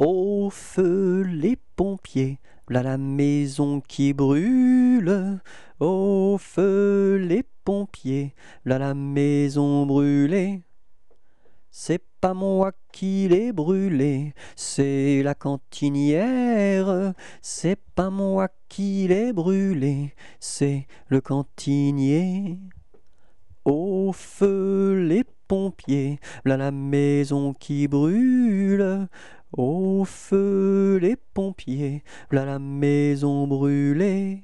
Au feu les pompiers, là, la maison qui brûle. Au feu les pompiers, là, la maison brûlée. C'est pas moi qui l'ai brûlé, c'est la cantinière. C'est pas moi qui l'ai brûlé, c'est le cantinier. Au feu les pompiers, là, la maison qui brûle. Au feu les pompiers, là la maison brûlée.